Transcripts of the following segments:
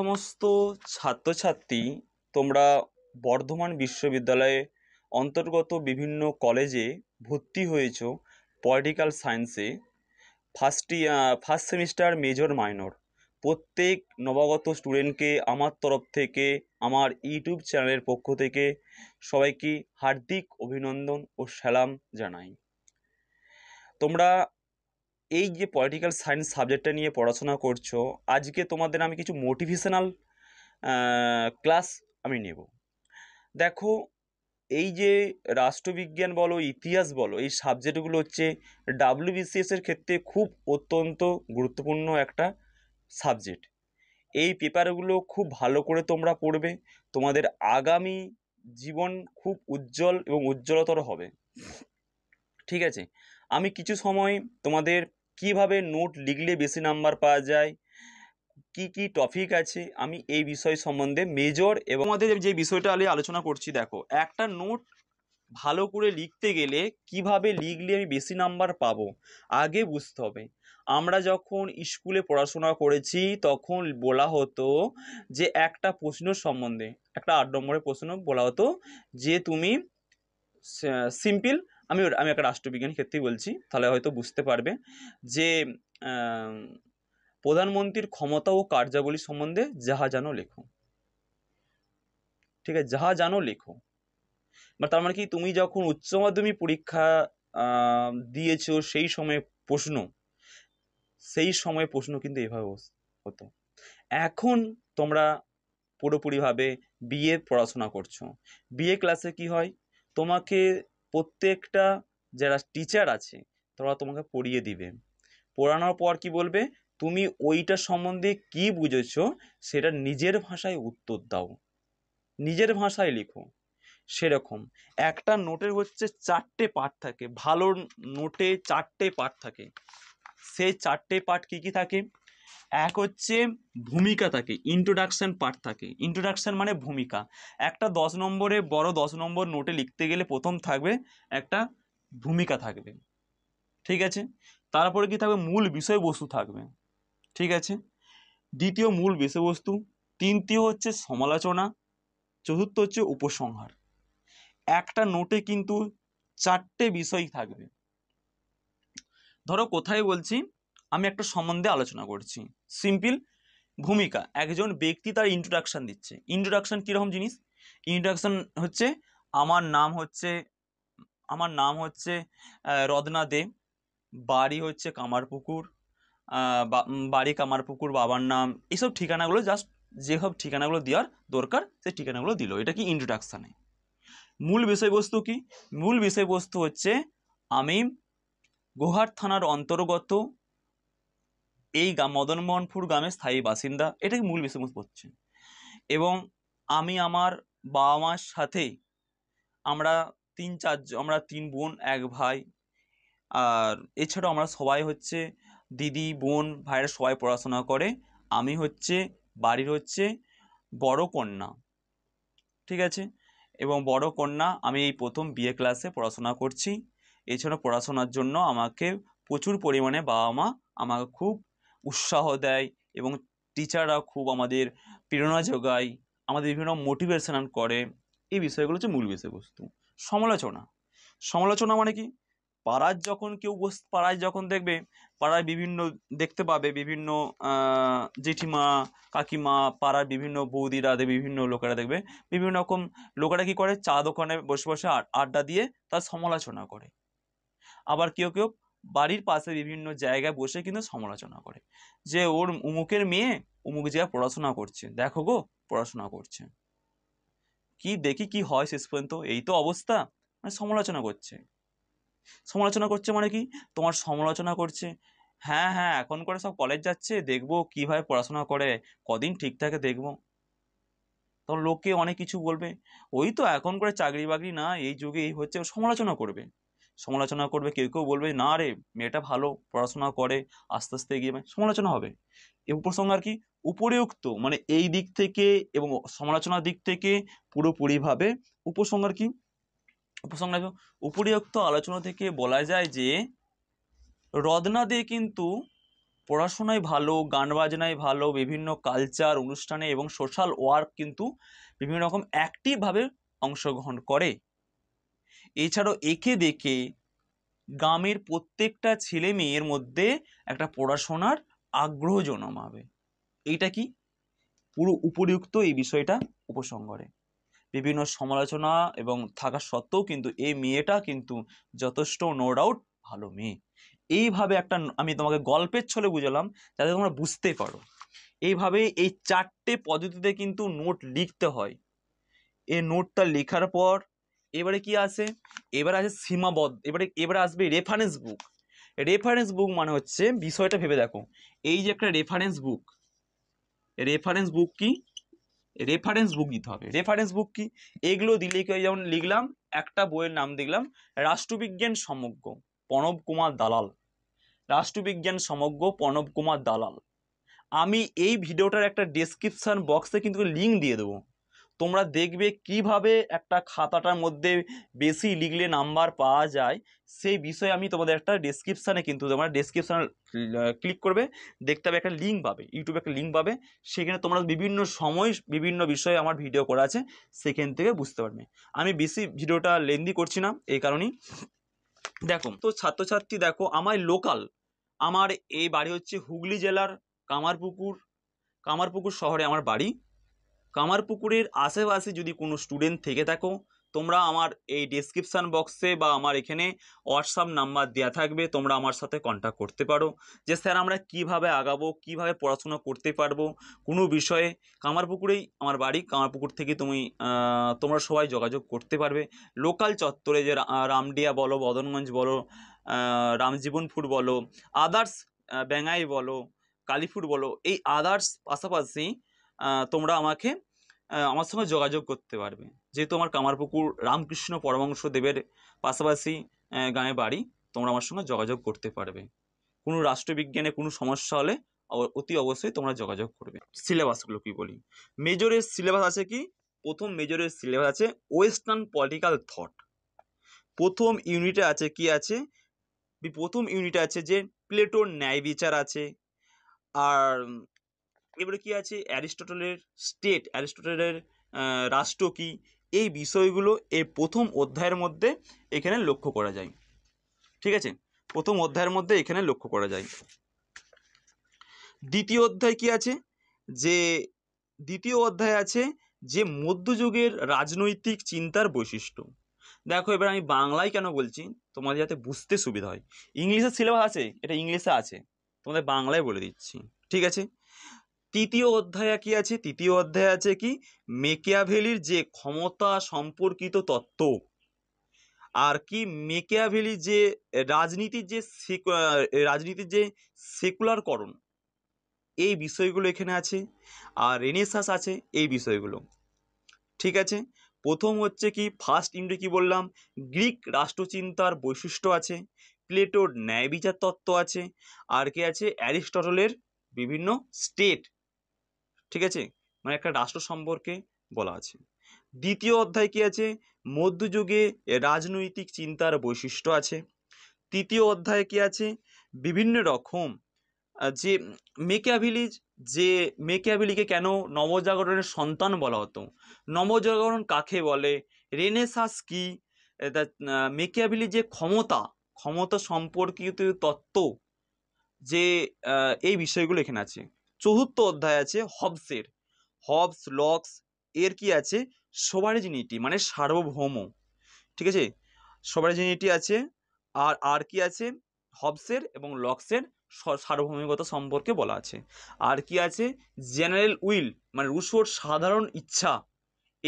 সমস্ত ছাত্রছাত্রী তোমরা বর্ধমান বিশ্ববিদ্যালয়ে অন্তর্গত বিভিন্ন কলেজে ভর্তি হয়েছো পলিটিক্যাল সায়েন্সে first first semester major minor প্রত্যেক নবাগত স্টুডেন্টকে আমার তরফ থেকে আমার ইউটিউব চ্যানেলের পক্ষ থেকে সবাইকে হার্দিক অভিনন্দন ও সালাম জানাই তোমরা এই যে পলিটিক্যাল সায়েন্স সাবজেক্টটা নিয়ে পড়াশোনা করছো আজকে তোমাদের আমি কিছু মোটিভেশনাল ক্লাস আমি নেব দেখো এই যে রাষ্ট্রবিজ্ঞান বলো ইতিহাস বলো এই সাবজেক্টগুলো হচ্ছে ডাব্লিউবিসিএসের ক্ষেত্রে খুব অত্যন্ত গুরুত্বপূর্ণ একটা সাবজেক্ট এই পেপারগুলো খুব ভালো করে তোমরা পড়বে তোমাদের আগামী জীবন খুব উজ্জ্বল এবং উজ্জ্বলতর হবে ঠিক আছে আমি কিছু সময় তোমাদের কিভাবে নোট লিখলে বেশি নাম্বার পাওয়া যায় কি কি টপিক আছে আমি এই বিষয় সম্বন্ধে মেজর এবং আমাদের যে বিষয়টা আমি আলোচনা করছি দেখো একটা নোট ভালো করে লিখতে গেলে কিভাবে লিখলে আমি বেশি নাম্বার পাবো আগে বুঝতে হবে আমরা যখন স্কুলে পড়াশোনা করেছি তখন বলা হতো যে একটা প্রশ্ন সম্বন্ধে একটা আট নম্বরের প্রশ্ন বলা হতো যে তুমি সিম্পল আমি আমি একটা রাষ্ট্রবিজ্ঞানের ক্ষেত্রেই বলছি তাহলে হয়তো বুঝতে পারবে যে প্রধানমন্ত্রীর ক্ষমতা ও কার্যাবলী সম্বন্ধে যাহা জানো লেখো ঠিক আছে যাহা জানো লেখো বা তার মানে কি তুমি যখন উচ্চ মাধ্যমিক পরীক্ষা দিয়েছ সেই সময়ে প্রশ্ন সেই সময়ে প্রশ্ন কিন্তু এভাবে হতো এখন তোমরা পুরোপুরিভাবে বিএ পড়াশোনা করছো বিএ ক্লাসে কি হয় তোমাকে প্রত্যেকটা যারা টিচার আছে তারা তোমাকে পড়িয়ে দিবে পড়ানোর পর কি বলবে তুমি ওইটা সম্বন্ধে কি বুঝেছ সেটা নিজের ভাষায় উত্তর দাও নিজের ভাষায় লিখো সেরকম একটা নোটের হচ্ছে চারটে পাঠ থাকে ভালো নোটে চারটে পাঠ থাকে সেই চারটে পাঠ কী কী থাকে এক হচ্ছে ভূমিকা থাকে ইন্ট্রোডাকশান পার্ট থাকে ইন্ট্রোডাকশান মানে ভূমিকা একটা দশ নম্বরে বড় দশ নম্বর নোটে লিখতে গেলে প্রথম থাকবে একটা ভূমিকা থাকবে ঠিক আছে তারপরে কি থাকবে মূল বিষয়বস্তু থাকবে ঠিক আছে দ্বিতীয় মূল বিষয়বস্তু তৃতীয় হচ্ছে সমালোচনা চতুর্থ হচ্ছে উপসংহার একটা নোটে কিন্তু চারটে বিষয় থাকবে ধরো কোথায় বলছি আমি একটা সম্বন্ধে আলোচনা করছি সিম্পল ভূমিকা একজন ব্যক্তি তার ইন্ট্রোডাকশান দিচ্ছে ইন্ট্রোডাকশান কীরকম জিনিস ইন্ট্রোডাকশান হচ্ছে আমার নাম হচ্ছে আমার নাম হচ্ছে রদনা দে বাড়ি হচ্ছে কামারপুকুর বাড়ি কামারপুকুর বাবার নাম এইসব ঠিকানাগুলো জাস্ট যেসব ঠিকানাগুলো দেওয়ার দরকার সেই ঠিকানাগুলো দিল এটা কি ইন্ট্রোডাকশানে মূল বিষয়বস্তু কি মূল বিষয়বস্তু হচ্ছে আমি গোহার থানার অন্তর্গত এই মদনমোহনপুর গ্রামের স্থায়ী বাসিন্দা এটাকে মূল বিষয়বস্তু হচ্ছে এবং আমি আমার বাবা মার সাথে আমরা তিন চার আমরা তিন বোন এক ভাই আর এছাড়াও আমরা সবাই হচ্ছে দিদি বোন ভাইয়েরা সবাই পড়াশোনা করে আমি হচ্ছে বাড়ির হচ্ছে বড় কন্যা ঠিক আছে এবং বড় কন্যা আমি এই প্রথম বিএ ক্লাসে পড়াশোনা করছি এছাড়া পড়াশোনার জন্য আমাকে প্রচুর পরিমাণে বাবা মা আমাকে খুব উৎসাহ দেয় এবং টিচাররা খুব আমাদের প্রেরণা যোগায় আমাদের বিভিন্ন মোটিভেশনাল করে এই বিষয়গুলো হচ্ছে মূল বিষয়বস্তু সমালোচনা সমালোচনা মানে কি পাড়ার যখন কেউ বস পাড়ায় যখন দেখবে পাড়ায় বিভিন্ন দেখতে পাবে বিভিন্ন জেঠিমা কাকিমা পাড়ার বিভিন্ন বৌদিরা বিভিন্ন লোকেরা দেখবে বিভিন্ন রকম লোকেরা কি করে চা দোকানে বসে বসে আড্ডা দিয়ে তার সমালোচনা করে আবার কেউ কেউ বাড়ির পাশে বিভিন্ন জায়গায় বসে কিন্তু সমালোচনা করে যে ওর উমুকের মেয়ে উমুক জায়গায় পড়াশোনা করছে দেখো গো পড়াশোনা করছে কি দেখি কি হয় শেষ পর্যন্ত এই তো অবস্থা মানে সমালোচনা করছে সমালোচনা করছে মানে কি তোমার সমালোচনা করছে হ্যাঁ হ্যাঁ এখন করে সব কলেজ যাচ্ছে দেখবো কীভাবে পড়াশোনা করে কদিন ঠিক থাকে দেখবো তখন লোকে অনেক কিছু বলবে ওই তো এখন করে চাকরি বাকরি না এই যুগে এই হচ্ছে সমালোচনা করবে সমালোচনা করবে কেউ কেউ বলবে না রে মেয়েটা ভালো পড়াশোনা করে আস্তে আস্তে এগিয়ে সমালোচনা হবে এ আর কি উপরিউক্ত মানে এই দিক থেকে এবং সমালোচনার দিক থেকে পুরোপুরিভাবে উপসংহার কি উপসঙ্গ উপরিউক্ত আলোচনা থেকে বলা যায় যে রদনা দিয়ে কিন্তু পড়াশোনায় ভালো গান বাজনায় ভালো বিভিন্ন কালচার অনুষ্ঠানে এবং সোশ্যাল ওয়ার্ক কিন্তু বিভিন্ন রকম অ্যাক্টিভভাবে অংশগ্রহণ করে এছাড়াও একে দেখে গ্রামের প্রত্যেকটা ছেলে মেয়ের মধ্যে একটা পড়াশোনার আগ্রহ জন্মাবে এইটা কি পুরো উপরিউক্ত এই বিষয়টা উপসংগরে বিভিন্ন সমালোচনা এবং থাকা সত্ত্বেও কিন্তু এই মেয়েটা কিন্তু যথেষ্ট নো ডাউট ভালো মেয়ে এইভাবে একটা আমি তোমাকে গল্পের ছলে বুঝালাম যাতে তোমরা বুঝতে পারো এইভাবে এই চারটে পদ্ধতিতে কিন্তু নোট লিখতে হয় এই নোটটা লেখার পর এবারে কি আছে এবার আছে সীমাবদ্ধ এবারে এবারে আসবে রেফারেন্স বুক রেফারেন্স বুক মানে হচ্ছে বিষয়টা ভেবে দেখো এই যে একটা রেফারেন্স বুক রেফারেন্স বুক কি রেফারেন্স বুক দিতে হবে রেফারেন্স বুক কি এগুলো দিলে কি যেমন লিখলাম একটা বইয়ের নাম দেখলাম রাষ্ট্রবিজ্ঞান সমগ্র প্রণব কুমার দালাল রাষ্ট্রবিজ্ঞান সমগ্র প্রণব কুমার দালাল আমি এই ভিডিওটার একটা ডেসক্রিপশান বক্সে কিন্তু লিঙ্ক দিয়ে দেবো তোমরা দেখবে কিভাবে একটা খাতাটার মধ্যে বেশি লিখলে নাম্বার পাওয়া যায় সেই বিষয়ে আমি তোমাদের একটা ডেসক্রিপশানে কিন্তু তোমরা ডিসক্রিপশানে ক্লিক করবে দেখতে হবে একটা লিঙ্ক পাবে ইউটিউবে একটা লিঙ্ক পাবে সেখানে তোমরা বিভিন্ন সময় বিভিন্ন বিষয়ে আমার ভিডিও করা আছে সেখান থেকে বুঝতে পারবে আমি বেশি ভিডিওটা লেন্দি করছি না এই কারণেই দেখো তো ছাত্রছাত্রী দেখো আমার লোকাল আমার এই বাড়ি হচ্ছে হুগলি জেলার কামারপুকুর কামারপুকুর শহরে আমার বাড়ি কামারপুকুরের আশেপাশে যদি কোনো স্টুডেন্ট থেকে থাকো তোমরা আমার এই ডিসক্রিপশান বক্সে বা আমার এখানে হোয়াটসঅ্যাপ নাম্বার দেওয়া থাকবে তোমরা আমার সাথে কন্ট্যাক্ট করতে পারো যে স্যার আমরা কিভাবে আগাবো কিভাবে পড়াশোনা করতে পারবো কোনো বিষয়ে কামারপুকুরেই আমার বাড়ি কামারপুকুর থেকে তুমি তোমরা সবাই যোগাযোগ করতে পারবে লোকাল চত্বরে যে রামডিয়া বলো বদনগঞ্জ বলো রামজীবনপুর বলো আদার্স ব্যাঙাই বলো কালীপুর বলো এই আদার্স পাশাপাশি তোমরা আমাকে আমার সঙ্গে যোগাযোগ করতে পারবে যেহেতু আমার কামারপুকুর রামকৃষ্ণ পরমাংশ দেবের পাশাপাশি গাঁয়ে বাড়ি তোমরা আমার সঙ্গে যোগাযোগ করতে পারবে কোনো রাষ্ট্রবিজ্ঞানে কোনো সমস্যা হলে অতি অবশ্যই তোমরা যোগাযোগ করবে সিলেবাসগুলো কী বলি মেজরের সিলেবাস আছে কি প্রথম মেজরের সিলেবাস আছে ওয়েস্টার্ন পলিটিক্যাল থট প্রথম ইউনিটে আছে কি আছে প্রথম ইউনিটে আছে যে প্লেটোর ন্যায় বিচার আছে আর এবারে কি আছে অ্যারিস্টটলের স্টেট অ্যারিস্টটলের রাষ্ট্র কী এই বিষয়গুলো এই প্রথম অধ্যায়ের মধ্যে এখানে লক্ষ্য করা যায় ঠিক আছে প্রথম অধ্যায়ের মধ্যে এখানে লক্ষ্য করা যায় দ্বিতীয় অধ্যায় কি আছে যে দ্বিতীয় অধ্যায় আছে যে মধ্যযুগের রাজনৈতিক চিন্তার বৈশিষ্ট্য দেখো এবার আমি বাংলায় কেন বলছি তোমাদের যাতে বুঝতে সুবিধা হয় ইংলিশের সিলেবাস আছে এটা ইংলিশে আছে তোমাদের বাংলায় বলে দিচ্ছি ঠিক আছে তৃতীয় অধ্যায়ে কি আছে তৃতীয় অধ্যায়ে আছে কি মেকিয়াভেলির যে ক্ষমতা সম্পর্কিত তত্ত্ব আর কি মেকিয়াভেলি যে রাজনীতির যে রাজনীতির যে সেকুলারকরণ এই বিষয়গুলো এখানে আছে আর রেনেসাস আছে এই বিষয়গুলো ঠিক আছে প্রথম হচ্ছে কি ফার্স্ট ইন্ডে কি বললাম গ্রিক রাষ্ট্রচিন্তার বৈশিষ্ট্য আছে প্লেটোর ন্যায় বিচার তত্ত্ব আছে আর কি আছে অ্যারিস্টটলের বিভিন্ন স্টেট ঠিক আছে মানে একটা রাষ্ট্র সম্পর্কে বলা আছে দ্বিতীয় অধ্যায় কি আছে মধ্যযুগে রাজনৈতিক চিন্তার বৈশিষ্ট্য আছে তৃতীয় অধ্যায়ে কি আছে বিভিন্ন রকম যে মেকিয়াভিলিজ যে মেকিয়াভিলিকে কেন নবজাগরণের সন্তান বলা হতো নবজাগরণ কাকে বলে রেনেসাস কি মেকিয়াভিলি যে ক্ষমতা ক্ষমতা সম্পর্কিত তত্ত্ব যে এই বিষয়গুলো এখানে আছে চতুর্থ অধ্যায় আছে হবসের হবস লক্স এর কি আছে সোভারিজিনিটি মানে সার্বভৌম ঠিক আছে সোভারিজিনিটি আছে আর আর কি আছে হবসের এবং লক্সের সার্বভৌমিকতা সম্পর্কে বলা আছে আর কি আছে জেনারেল উইল মানে রুশোর সাধারণ ইচ্ছা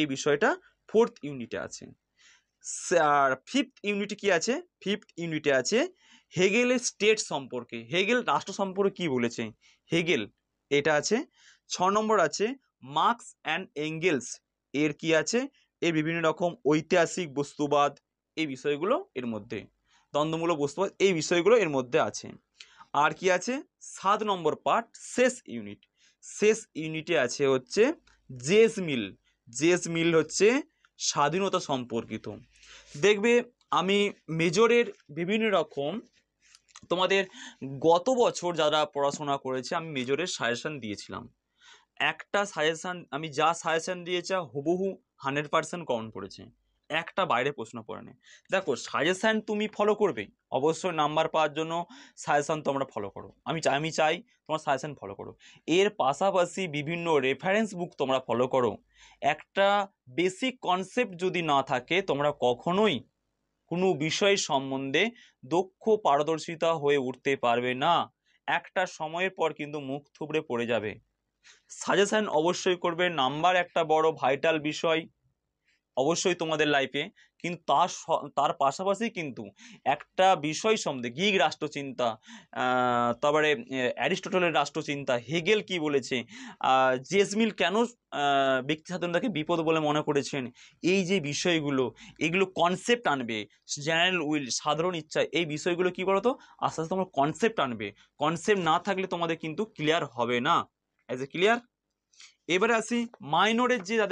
এই বিষয়টা ফোর্থ ইউনিটে আছে আর ফিফথ ইউনিটে কি আছে ফিফথ ইউনিটে আছে হেগেলের স্টেট সম্পর্কে হেগেল রাষ্ট্র সম্পর্কে কি বলেছে হেগেল এটা আছে ছ নম্বর আছে মার্কস অ্যান্ড এঙ্গেলস এর কি আছে এর বিভিন্ন রকম ঐতিহাসিক বস্তুবাদ এই বিষয়গুলো এর মধ্যে দ্বন্দ্বমূলক বস্তুবাদ এই বিষয়গুলো এর মধ্যে আছে আর কি আছে সাত নম্বর পার্ট শেষ ইউনিট শেষ ইউনিটে আছে হচ্ছে জেস মিল জেস মিল হচ্ছে স্বাধীনতা সম্পর্কিত দেখবে আমি মেজরের বিভিন্ন রকম তোমাদের গত বছর যারা পড়াশোনা করেছে আমি মেজরের সাজেশান দিয়েছিলাম একটা সাজেশান আমি যা সাজেশান দিয়েছি হুবহু হান্ড্রেড পার্সেন্ট কমন পড়েছে একটা বাইরে প্রশ্ন পড়ে নেই দেখো সাজেশান তুমি ফলো করবে অবশ্যই নাম্বার পাওয়ার জন্য সাজেশান তোমরা ফলো করো আমি চাই আমি চাই তোমার সাজেশান ফলো করো এর পাশাপাশি বিভিন্ন রেফারেন্স বুক তোমরা ফলো করো একটা বেসিক কনসেপ্ট যদি না থাকে তোমরা কখনোই কোনো বিষয় সম্বন্ধে দক্ষ পারদর্শিতা হয়ে উঠতে পারবে না একটা সময়ের পর কিন্তু মুখ থুবড়ে পড়ে যাবে সাজেশান অবশ্যই করবে নাম্বার একটা বড় ভাইটাল বিষয় অবশ্যই তোমাদের লাইফে কিন্তু তার তার পাশাপাশি কিন্তু একটা বিষয় সম্বন্ধে গিগ রাষ্ট্রচিন্তা তারপরে অ্যারিস্টোটলের রাষ্ট্রচিন্তা হেগেল কি বলেছে জেসমিল কেন ব্যক্তি স্বাধীনতাকে বিপদ বলে মনে করেছেন এই যে বিষয়গুলো এগুলো কনসেপ্ট আনবে জেনারেল উইল সাধারণ ইচ্ছা এই বিষয়গুলো কি তো আস্তে আস্তে তোমার কনসেপ্ট আনবে কনসেপ্ট না থাকলে তোমাদের কিন্তু ক্লিয়ার হবে না অ্যাজ এ ক্লিয়ার এবারে আসি মাইনরের যে